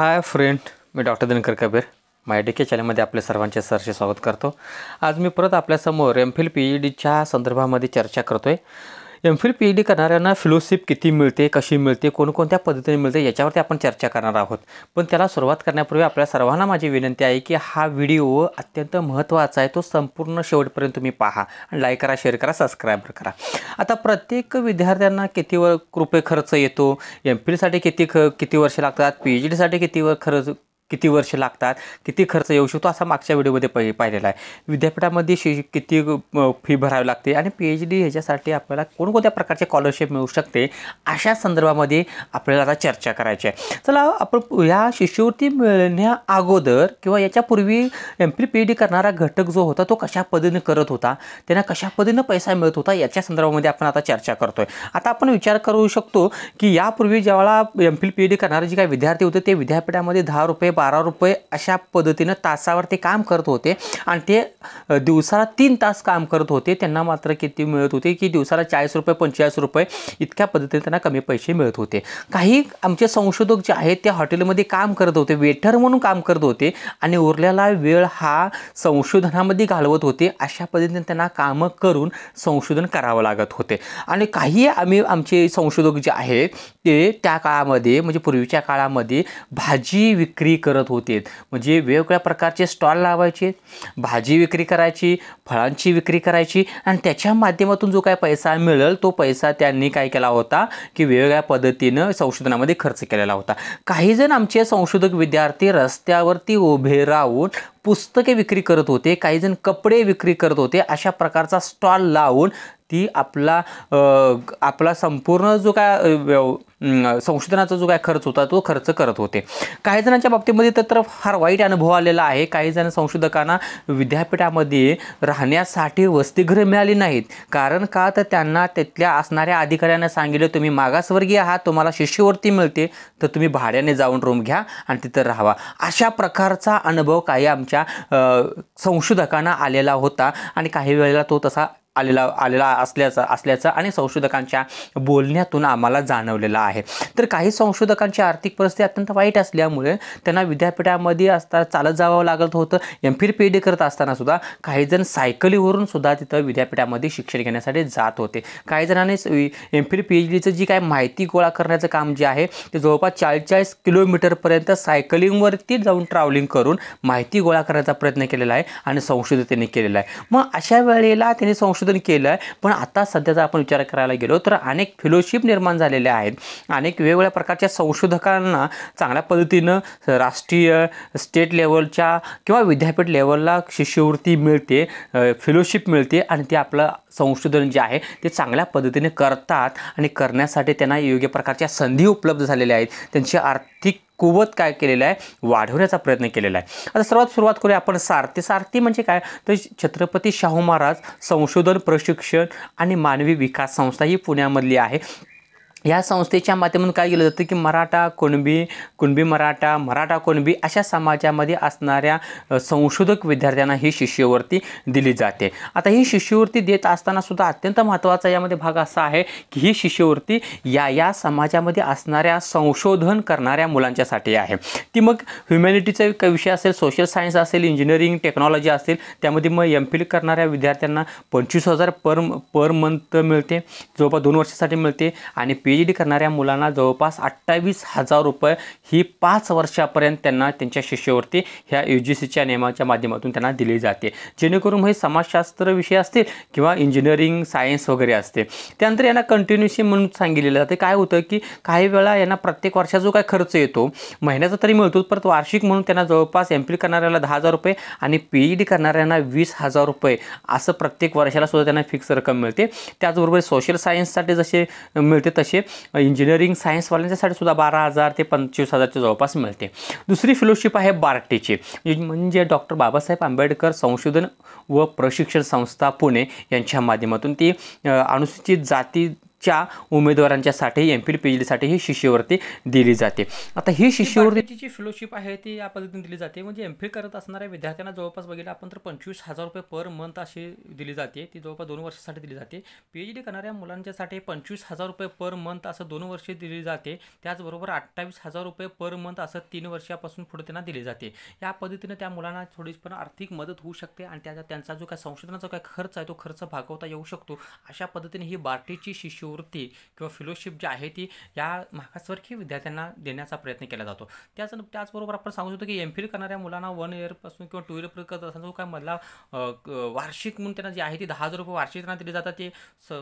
हाय friend मी doctor Dinkar Kabir के चॅनलमध्ये आपल्या सर्वांचे सरचे स्वागत करतो आज मी परत आपल्यासमोर एम फिल पी ई डीच्या संदर्भामध्ये चर्चा करतो आहे एम फिल पी डी करणाऱ्यांना फेलोशिप किती मिळते कशी मिळते कोणकोणत्या पद्धतीने मिळते याच्यावरती आपण चर्चा करणार आहोत पण त्याला सुरुवात करण्यापूर्वी आपल्या सर्वांना माझी विनंती आहे की हा व्हिडिओ अत्यंत महत्त्वाचा आहे तो संपूर्ण शेवटपर्यंत तुम्ही पहा लाईक करा शेअर करा सबस्क्राईब करा आता प्रत्येक विद्यार्थ्यांना किती वर रुपये खर्च येतो एम फिलसाठी किती ख किती वर्ष लागतात पी एच डीसाठी किती वर खर्च किती वर्ष लागतात किती खर्च येऊ शकतो असा मागच्या व्हिडिओमध्ये पहि पाहिलेला आहे विद्यापीठामध्ये शि किती फी भरावी लागते आणि पी एच डी ह्याच्यासाठी आपल्याला कोणकोणत्या प्रकारचे स्कॉलरशिप मिळू शकते अशा संदर्भामध्ये आपल्याला आता चर्चा करायची आहे चला आपण या शिष्यवृत्ती मिळण्या अगोदर किंवा याच्यापूर्वी एम पी पी डी करणारा घटक जो होता तो कशा पद्धतीने करत होता त्यांना कशा पद्धतीनं पैसा मिळत होता याच्या संदर्भामध्ये आपण आता चर्चा करतो आहे आता आपण विचार करू शकतो की यापूर्वी ज्यावेळा एम फिल पी डी करणारे जे काही विद्यार्थी होते ते विद्यापीठामध्ये दहा रुपये बारा रुपये अशा पद्धतीनं तासावर ते काम करत होते आणि ते दिवसाला तीन तास काम करत होते त्यांना मात्र किती मिळत होते की दिवसाला चाळीस रुपये पंचेचाळीस रुपये इतक्या पद्धतीने त्यांना कमी पैसे मिळत होते काही आमचे संशोधक जे आहेत ते हॉटेलमध्ये काम करत होते वेटर म्हणून काम करत होते आणि उरलेला वेळ हा संशोधनामध्ये घालवत होते अशा पद्धतीने त्यांना कामं करून संशोधन करावं लागत होते आणि काही आम्ही आमचे संशोधक जे आहेत ते त्या काळामध्ये म्हणजे पूर्वीच्या काळामध्ये भाजी विक्री कर करत होते म्हणजे वेगवेगळ्या प्रकारचे स्टॉल लावायचे भाजी विक्री करायची फळांची विक्री करायची आणि त्याच्या माध्यमातून जो काय पैसा मिळेल तो पैसा त्यांनी काय केला होता की वेगवेगळ्या पद्धतीनं संशोधनामध्ये खर्च केलेला होता काहीजण आमचे संशोधक विद्यार्थी रस्त्यावरती उभे राहून पुस्तके विक्री करत होते काहीजण कपडे विक्री करत होते अशा प्रकारचा स्टॉल लावून ती आपला आपला संपूर्ण जो काय संशोधनाचा जो काय खर्च होता तो खर्च करत होते काही जणांच्या बाबतीमध्ये तर फार वाईट अनुभव आलेला आहे काही जण संशोधकांना विद्यापीठामध्ये राहण्यासाठी वसतिगृह मिळाली नाहीत कारण का तर त्यांना तिथल्या असणाऱ्या अधिकाऱ्यांना सांगितलं तुम्ही मागासवर्गीय आहात तुम्हाला शिष्यवृत्ती मिळते तर तुम्ही भाड्याने जाऊन रूम घ्या आणि तिथं राहावा अशा प्रकारचा अनुभव काही आमच्या संशोधकांना आलेला होता आणि काही वेळेला तो तसा आलेला आलेला असल्याचा असल्याचं आणि संशोधकांच्या बोलण्यातून आम्हाला जाणवलेलं आहे तर काही संशोधकांची आर्थिक परिस्थिती अत्यंत वाईट असल्यामुळे त्यांना विद्यापीठामध्ये असता चालत जावं लागत होतं एम फिर पी डी करत असताना सुद्धा काही जण सायकलीवरून सुद्धा तिथं विद्यापीठामध्ये शिक्षण घेण्यासाठी जात होते काही जणांनी एम फिर पी एच डीचं जी काय माहिती गोळा करण्याचं काम जे आहे ते जवळपास चाळीस चाळीस किलोमीटरपर्यंत सायकलिंगवरती जाऊन ट्रॅव्हलिंग करून माहिती गोळा करण्याचा प्रयत्न केलेला आहे आणि संशोधन त्यांनी केलेला आहे मग अशा वेळेला त्यांनी संशोधन संशोधन केलं आहे पण आता सध्याचा आपण विचार करायला गेलो तर अनेक फेलोशिप निर्माण झालेल्या आहेत अनेक वेगवेगळ्या प्रकारच्या संशोधकांना चांगल्या पद्धतीनं राष्ट्रीय स्टेट लेवलच्या किंवा विद्यापीठ लेवलला शिष्यवृत्ती मिळते फेलोशिप मिळते आणि ते आपलं संशोधन जे आहे ते चांगल्या पद्धतीने करतात आणि करण्यासाठी त्यांना योग्य प्रकारच्या संधी उपलब्ध झालेल्या आहेत त्यांची आर्थिक कुवत काय केलेलं आहे वाढवण्याचा प्रयत्न केलेला आहे आता सर्वात सुरुवात करूया आपण सारथी सारथी म्हणजे काय तर छत्रपती शाहू महाराज संशोधन प्रशिक्षण आणि मानवी विकास संस्था ही पुण्यामधली आहे या संस्थेच्या माध्यमातून काय केलं जातं की मराठा कुणबी कुणबी मराठा मराठा कुणबी अशा समाजामध्ये असणाऱ्या संशोधक विद्यार्थ्यांना ही शिष्यवृत्ती दिली जाते आता ही शिष्यवृत्ती देत असताना सुद्धा अत्यंत महत्त्वाचा यामध्ये भाग असा आहे की ही शिष्यवृत्ती या या समाजामध्ये असणाऱ्या संशोधन करणाऱ्या मुलांच्यासाठी आहे ती मग ह्युमॅनिटीचा काही विषय असेल सोशल सायन्स असेल इंजिनिअरिंग टेक्नॉलॉजी असेल त्यामध्ये मग एम फिल करणाऱ्या विद्यार्थ्यांना पंचवीस हजार पर पर मंथ मिळते जवळपास दोन वर्षासाठी मिळते आणि पी पी एच डी करणाऱ्या मुलांना जवळपास अठ्ठावीस हजार रुपये ही पाच वर्षापर्यंत त्यांना त्यांच्या शिष्यवृत्ती ह्या यू जी सीच्या नियमाच्या माध्यमातून त्यांना दिली जाते जेणेकरून हे समाजशास्त्र विषय असतील किंवा इंजिनिअरिंग सायन्स वगैरे असते त्यानंतर यांना कंटिन्युअसली म्हणून सांगितलेलं जाते काय होतं की काही वेळा यांना प्रत्येक वर्षा जो काय खर्च येतो महिन्याचा तरी मिळतो परत वार्षिक म्हणून त्यांना जवळपास एम पी करणाऱ्याला दहा हजार रुपये आणि पी एच डी करणाऱ्यांना वीस हजार रुपये असं प्रत्येक वर्षाला सुद्धा त्यांना फिक्स रक्कम मिळते त्याचबरोबर सोशल सायन्ससाठी जसे मिळते तसे मिळते इंजिनिअरिंग सायन्सवाल्यांच्यासाठी सुद्धा बारा हजार ते पंचवीस हजारच्या जवळपास मिळते दुसरी फेलोशिप आहे बार्टीची म्हणजे डॉक्टर म्हणजे बाबासाहेब आंबेडकर संशोधन व प्रशिक्षण संस्था पुणे यांच्या माध्यमातून ती अनुसूचित जाती च्या उमेदवारांच्यासाठी एम फिल पी एच डीसाठी ही शिष्यवृत्ती दिली जाते आता ही शिष्यवृत्तीची जी फेलोशिप आहे ती या पद्धतीने दिली जाते म्हणजे एम फिल करत असणाऱ्या विद्यार्थ्यांना जवळपास बघितलं आपण तर पंचवीस हजार रुपये पर मंथ अशी दिली जाते ती जवळपास दोन वर्षासाठी दिली जाते पी एच डी करणाऱ्या मुलांच्यासाठी पंचवीस हजार रुपये पर मंथ असं दोन वर्षे दिली जाते त्याचबरोबर अठ्ठावीस हजार रुपये पर मंथ असं तीन वर्षापासून पुढे त्यांना दिली जाते या पद्धतीनं त्या मुलांना थोडीच पण आर्थिक मदत होऊ शकते आणि त्याचा त्यांचा जो काय संशोधनाचा काय खर्च आहे तो खर्च भागवता येऊ शकतो अशा पद्धतीने ही बार्टीची शिष्य शिष्यवृत्ती किंवा फेलोशिप जी आहे ती या मागासवर्गीय विद्यार्थ्यांना देण्याचा प्रयत्न केला जातो त्याच त्याचबरोबर आपण सांगू शकतो की एम फिल करणाऱ्या मुलांना वन इयरपासून किंवा टू इयर करत असताना जो काय मधला वार्षिक म्हणून त्यांना जे आहे ती दहा हजार रुपये वार्षिक त्यांना दिले जातात ते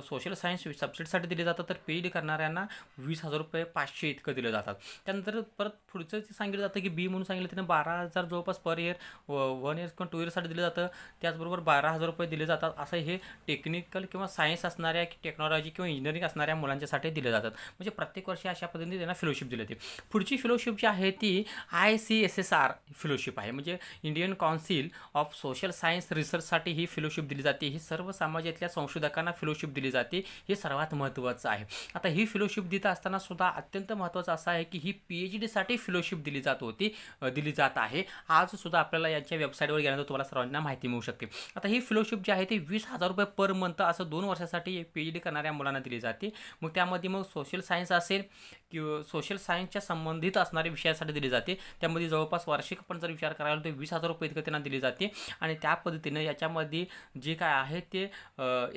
सोशल सायन्स सबसिडीसाठी दिले जातात तर पेड e करणाऱ्यांना वीस हजार रुपये पाचशे इतकं दिले जातात त्यानंतर परत पुढचं जे सांगितलं जातं की बी म्हणून सांगितलं त्यांना बारा हजार जवळपास पर इयर वन इयर किंवा टू इयरसाठी दिलं जातं त्याचबरोबर बारा हजार रुपये दिले जातात असं हे टेक्निकल किंवा सायन्स असणाऱ्या टेक्नॉलॉजी किंवा इंजिनिअरिंग शैक्षणिक असणाऱ्या मुलांच्यासाठी दिले जातात म्हणजे प्रत्येक वर्षी अशा पद्धतीने त्यांना फेलोशिप दिली जाते पुढची फेलोशिप जी आहे ती I C S S R fellowship आहे म्हणजे Indian council of social science रिसर्चसाठी ही फेलोशिप दिली जाते ही सर्व समाजातल्या संशोधकांना फेलोशिप दिली जाते हे सर्वात महत्त्वाचं आहे आता ही फेलोशिप देत असताना सुद्धा अत्यंत महत्त्वाचं असं आहे की ही पी एच डीसाठी फेलोशिप दिली जात होती दिली जात आहे आज सुद्धा आपल्याला यांच्या वेबसाईटवर गेल्यानंतर तुम्हाला सर्वांना माहिती मिळू शकते आता ही फेलोशिप जी आहे ती वीस हजार रुपये पर मंथ असं दोन वर्षासाठी पी एच डी करणाऱ्या मुलांना दिली जाते जाते मग त्यामध्ये मग सोशल सायन्स असेल किंवा सोशल सायन्सच्या संबंधित असणारे विषयासाठी दिली जाते त्यामध्ये जवळपास वार्षिक पण जर विचार करायला तर वीस हजार रुपये इतकं त्यांना दिली जाते आणि त्या पद्धतीने याच्यामध्ये जे काय आहे ते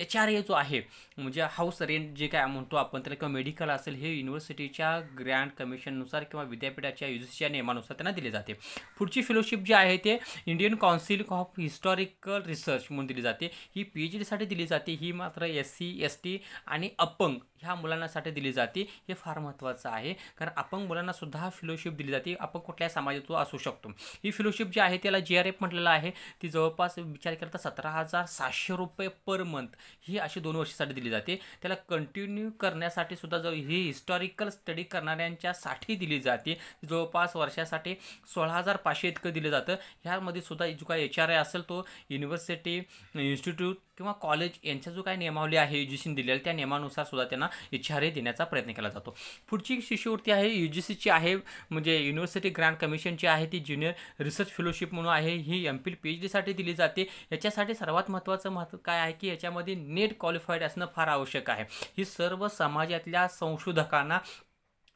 एच आर ए जो आहे म्हणजे हाऊस रेंट जे काय म्हणतो आपण त्याला किंवा मेडिकल असेल हे युनिव्हर्सिटीच्या ग्रँड कमिशननुसार किंवा विद्यापीठाच्या युजीसीच्या नियमानुसार त्यांना दिले जाते पुढची फेलोशिप जी आहे ते Indian council of historical research म्हणून दिली जाते ही पी एच डीसाठी दिली जाते ही मात्र एस सी एस टी आणि अप 뻥 ह्या मुलांनासाठी दिली जाते हे फार महत्त्वाचं आहे कारण अपंग मुलांनासुद्धा फेलोशिप दिली जाते आपण कुठल्या समाजात असू शकतो ही फेलोशिप जी आहे त्याला जी आर एफ म्हटलेलं आहे ती जवळपास विचार केला तर सतरा हजार सातशे रुपये पर मंथ ही अशी दोन वर्षासाठी दिली जाते त्याला कंटिन्यू करण्यासाठी सुद्धा जवळ ही हिस्टॉरिकल स्टडी करणाऱ्यांच्यासाठी दिली जाते जवळपास वर्षासाठी सोळा हजार पाचशे इतकं दिलं जातं ह्यामध्ये सुद्धा जो काय एच आर आय असेल तो युनिव्हर्सिटी इन्स्टिट्यूट किंवा कॉलेज यांच्या जो काय नियमावली आहे एज्युकेशन दिलेलं त्या नियमानुसार सुद्धा त्यांना इच्छारे देण्याचा प्रयत्न केला जातो पुढची शिष्यवृत्ती आहे यू जी सीची आहे म्हणजे युनिव्हर्सिटी ग्रँट कमिशनची आहे ती ज्युनियर रिसर्च फेलोशिप म्हणून आहे ही एम पी पी एच डीसाठी दिली जाते याच्यासाठी सर्वात महत्त्वाचं महत्त्व काय आहे की याच्यामध्ये नेट क्वालिफाईड असणं फार आवश्यक आहे ही सर्व समाजातल्या संशोधकांना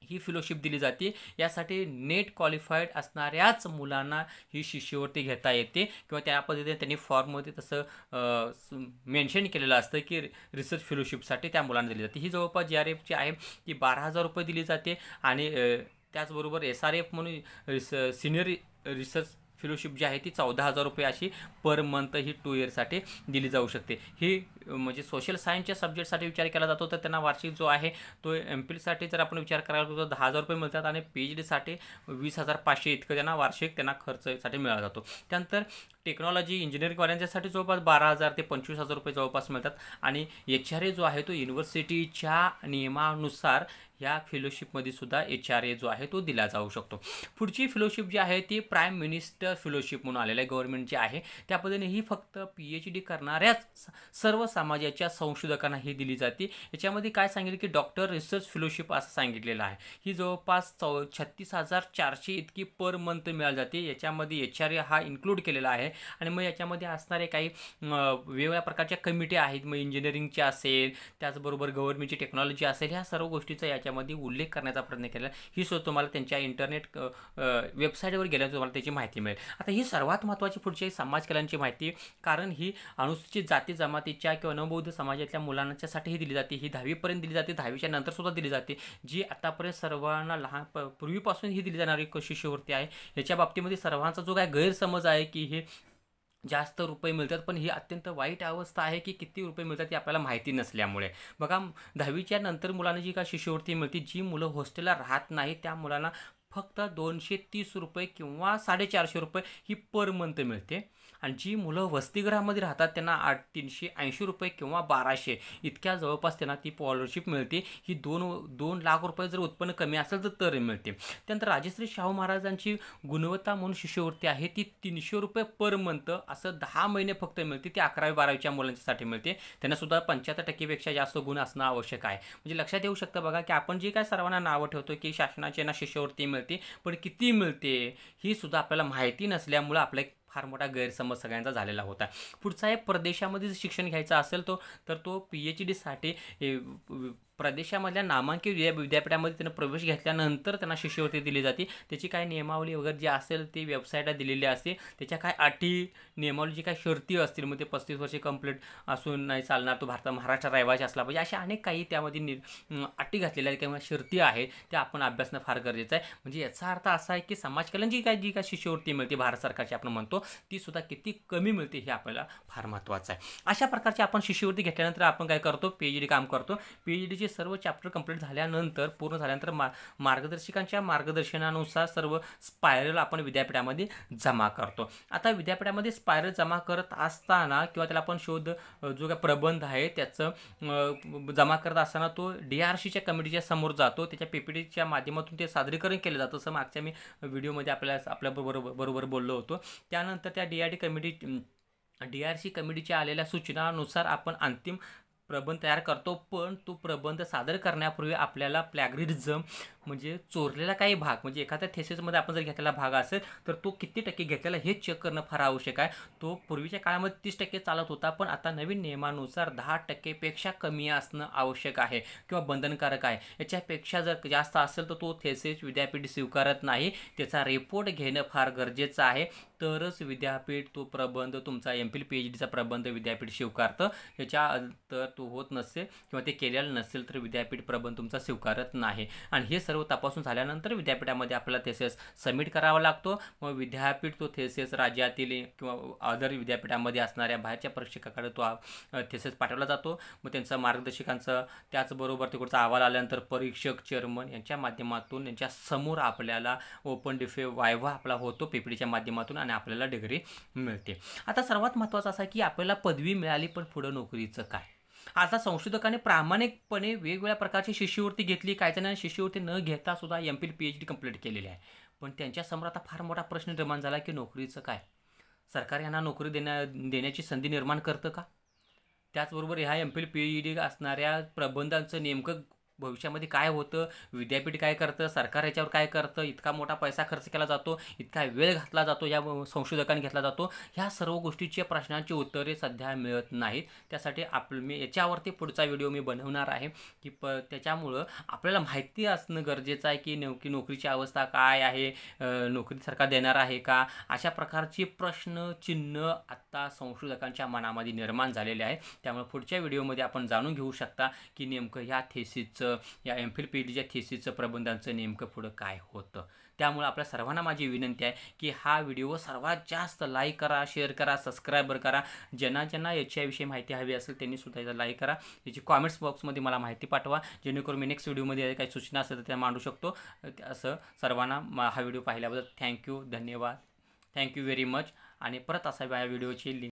ही फेलोशिप दिली जाते यासाठी नेट क्वालिफाईड असणाऱ्याच मुलांना ही शिष्यवृत्ती घेता येते किंवा त्या पद्धतीने त्यांनी फॉर्ममध्ये तसं मेन्शन केलेलं असतं की रिसर्च फेलोशिपसाठी त्या मुलांना दिली जाते ही जवळपास जी आर एफची आहे ती बारा हजार रुपये दिली जाते आणि त्याचबरोबर एस आर एफ म्हणून रिस सिनियर रिसर्च फेलोशिप जी आहे ती चौदा हजार रुपये अशी पर मंथ ही टू इयरसाठी दिली जाऊ शकते ही म्हणजे सोशल सायन्सच्या सब्जेक्टसाठी विचार केला जातो तर त्यांना वार्षिक जो आहे तो एम फिलसाठी जर आपण विचार करायला लागतो तर दहा हजार रुपये मिळतात आणि पी एच डीसाठी वीस हजार पाचशे इतकं त्यांना वार्षिक त्यांना खर्चसाठी मिळाला जातो त्यानंतर टेक्नॉलॉजी इंजिनिअरिंगवाल्यांच्यासाठी जवळपास बारा हजार ते पंचवीस हजार रुपये जवळपास मिळतात आणि एच आर ए जो आहे तो युनिव्हर्सिटीच्या नियमानुसार या फेलोशिपमध्ये सुद्धा एच आर ए जो आहे तो दिला जाऊ शकतो पुढची फेलोशिप जी आहे ती प्राईम मिनिस्टर फेलोशिप म्हणून आलेलं आहे गव्हर्नमेंटची आहे त्या पद्धतीने ही फक्त पी एच डी करणाऱ्याच सर्व समाजाच्या संशोधकांना ही दिली जाते याच्यामध्ये काय सांगितलं की डॉक्टर रिसर्च फेलोशिप असं सांगितलेलं आहे ही जवळपास चौ छत्तीस हजार चारशे इतकी पर मंथ मिळाली जाते याच्यामध्ये एच आर ए हा इन्क्लूड केलेला आहे आणि मग याच्यामध्ये असणारे काही वेगवेगळ्या प्रकारच्या कमिटी आहेत मग इंजिनिअरिंगच्या असेल त्याचबरोबर गव्हर्नमेंटची टेक्नॉलॉजी असेल ह्या सर्व गोष्टीचा याच्या त्याच्यामध्ये उल्लेख करण्याचा प्रयत्न केला ही सुद्धा तुम्हाला त्यांच्या इंटरनेट वेबसाईटवर गेल्यावर तुम्हाला त्याची माहिती मिळेल आता ही सर्वात महत्त्वाची पुढची कल्याणची माहिती कारण ही अनुसूचित जाती जमातीच्या किंवा नवबौद्ध समाजातल्या मुलांच्यासाठीही दिली जाते ही दहावीपर्यंत दिली जाते दहावीच्या नंतरसुद्धा दिली जाते जी आतापर्यंत सर्वांना लहान पूर्वीपासून ही दिली जाणारी शिष्यवृत्ती आहे याच्या बाबतीमध्ये सर्वांचा जो काय गैरसमज आहे की हे जास्त रुपये मिळतात पण ही अत्यंत वाईट अवस्था आहे की किती रुपये मिळतात ती आपल्याला माहिती नसल्यामुळे बघा दहावीच्या नंतर मुलांना जी का शिष्यवृत्ती मिळते जी मुलं हॉस्टेलला राहत नाही त्या मुलांना फक्त दोनशे तीस रुपये किंवा साडेचारशे रुपये ही पर मंथ मिळते आणि जी मुलं वसतिगृहामध्ये राहतात त्यांना आठ तीनशे ऐंशी रुपये किंवा बाराशे इतक्या जवळपास त्यांना ती स्कॉलरशिप मिळते ही दोन दोन लाख रुपये जर उत्पन्न कमी असेल तर तर मिळते त्यानंतर राजश्री शाहू महाराजांची गुणवत्ता म्हणून शिष्यवृत्ती आहे ती तीनशे रुपये पर मंथ असं दहा महिने फक्त मिळते ती अकरावी बारावीच्या मुलांच्यासाठी मिळते त्यांना सुद्धा पंच्याहत्तर टक्केपेक्षा जास्त गुण असणं आवश्यक आहे म्हणजे लक्षात येऊ शकतं बघा की आपण जे काय सर्वांना नावं ठेवतो की शासनाचे ना शिष्यवृत्ती मिळते मिळते पण किती मिळते ही सुद्धा आपल्याला माहिती नसल्यामुळं आपला एक फार मोठा गैरसमज सगळ्यांचा झालेला होता पुढचा आहे परदेशामध्ये शिक्षण घ्यायचं असेल तो तर तो पी एच डीसाठी प्रदेशामधल्या नामांकित विद्यापीठामध्ये त्यांना प्रवेश घेतल्यानंतर त्यांना शिष्यवृत्ती दिली जाते त्याची काय नियमावली वगैरे जी असेल ती वेबसाईटला दिलेली असते त्याच्या काय अटी नियमावली जी काय शर्ती असतील मग ते पस्तीस वर्षे कंप्लीट असून नाही चालणार तो भारतात महाराष्ट्र रहिवासी असला पाहिजे अशा अनेक काही त्यामध्ये नि अटी घातलेल्या आहेत किंवा शर्ती आहेत त्या आपण अभ्यासणं फार गरजेचं आहे म्हणजे याचा अर्थ असा आहे की समाजकल्याण जी काय जी काय शिष्यवृत्ती मिळते भारत सरकारची आपण म्हणतो ती सुद्धा किती कमी मिळते हे आपल्याला फार महत्त्वाचं आहे अशा प्रकारची आपण शिष्यवृत्ती घेतल्यानंतर आपण काय करतो पी एच डी काम करतो पी जे सर्व चॅप्टर कंप्लीट झाल्यानंतर पूर्ण झाल्यानंतर मा मार्गदर्शिकांच्या मार्गदर्शनानुसार सर्व स्पायरल आपण विद्यापीठामध्ये जमा करतो आता विद्यापीठामध्ये स्पायरल जमा करत असताना किंवा त्याला आपण शोध जो काय प्रबंध आहे त्याचं जमा करत असताना तो डी आर सीच्या कमिटीच्या समोर जातो त्याच्या पीपीटीच्या माध्यमातून ते सादरीकरण केलं जातं असं मागच्या मी व्हिडिओमध्ये आपल्याला आपल्या बरोबर बोललो होतो त्यानंतर त्या D R D committee D R C कमिटीच्या आलेल्या सूचनानुसार आपण अंतिम प्रबंध तयार करतो पण तो प्रबंध सादर करण्यापूर्वी आपल्याला प्लॅग्रिरिझम म्हणजे चोरलेला काही भाग म्हणजे एखाद्या थेसेसमध्ये आपण जर घेतलेला भाग असेल तर तो किती टक्के घेतलेला हे चेक करणं फार आवश्यक आहे तो पूर्वीच्या काळामध्ये तीस टक्के चालत होता पण आता नवीन नियमानुसार दहा टक्केपेक्षा कमी असणं आवश्यक आहे किंवा बंधनकारक आहे याच्यापेक्षा जर जास्त असेल तर तो थेसेस विद्यापीठ स्वीकारत नाही त्याचा रिपोर्ट घेणं फार गरजेचं आहे तरच विद्यापीठ तो प्रबंध तुमचा एम फिल पी एच डीचा प्रबंध विद्यापीठ स्वीकारतं ह्याच्या तर तो होत नसेल किंवा ते केलेलं नसेल तर विद्यापीठ प्रबंध तुमचा स्वीकारत नाही आणि हे सर्व तपासून झाल्यानंतर विद्यापीठामध्ये आपल्याला थेसेस सबमिट करावा लागतो मग विद्यापीठ तो थेसेस राज्यातील किंवा अदर विद्यापीठामध्ये असणाऱ्या बाहेरच्या परीक्षकाकडे तो थेसेस पाठवला जातो मग त्यांचा मार्गदर्शकांचं त्याचबरोबर तिकडचा अहवाल आल्यानंतर परीक्षक चेअरमन यांच्या माध्यमातून यांच्या समोर आपल्याला ओपन डिफे वायवा आपला होतो पीपीडीच्या माध्यमातून आणि आपल्याला डिग्री मिळते आता सर्वात महत्त्वाचं असं की आपल्याला पदवी मिळाली पण पुढं नोकरीचं काय आता संशोधकाने प्रामाणिकपणे वेगवेगळ्या प्रकारची शिष्यवृत्ती घेतली काही जणांनी शिष्यवृत्ती न घेता सुद्धा M P H D complete केलेली आहे पण त्यांच्यासमोर आता फार मोठा प्रश्न निर्माण झाला की नोकरीचं काय सरकार यांना नोकरी देण्या देण्याची संधी निर्माण करतं का त्याचबरोबर ह्या M P P H D असणाऱ्या प्रबंधांचं नेमकं भविष्यामध्ये काय होतं विद्यापीठ काय करतं सरकार याच्यावर काय करतं इतका मोठा पैसा खर्च केला जातो इतका वेळ घातला जातो या संशोधकांनी घेतला जातो ह्या सर्व गोष्टीचे प्रश्नांची उत्तरे सध्या मिळत नाहीत त्यासाठी आप मी याच्यावरती पुढचा व्हिडिओ मी बनवणार आहे की प त्याच्यामुळं आपल्याला माहिती असणं गरजेचं आहे की नेमकी नोकरीची अवस्था काय आहे नोकरी सरकार देणार आहे का अशा प्रकारची चिन्ह आत्ता संशोधकांच्या मनामध्ये निर्माण झालेले आहे त्यामुळे पुढच्या व्हिडिओमध्ये आपण जाणून घेऊ शकता की नेमकं ह्या थेसिसचं या एम फिल पी डीच्या प्रबंधांचं नेमकं पुढं काय होतं त्यामुळे आपल्या सर्वांना माझी विनंती आहे की हा व्हिडिओ सर्वात जास्त लाईक करा शेअर करा सबस्क्रायबर करा ज्यांना ज्यांना याच्याविषयी माहिती हवी असेल त्यांनी सुद्धा याचा लाईक करा याची कॉमेंट्स बॉक्समध्ये मला माहिती पाठवा जेणेकरून मी नेक्स्ट व्हिडिओमध्ये काही सूचना असेल तर त्या मांडू शकतो असं सर्वांना हा व्हिडिओ पाहिल्याबद्दल थँक्यू धन्यवाद थँक्यू व्हेरी मच आणि परत असा व्हिडिओची लिंक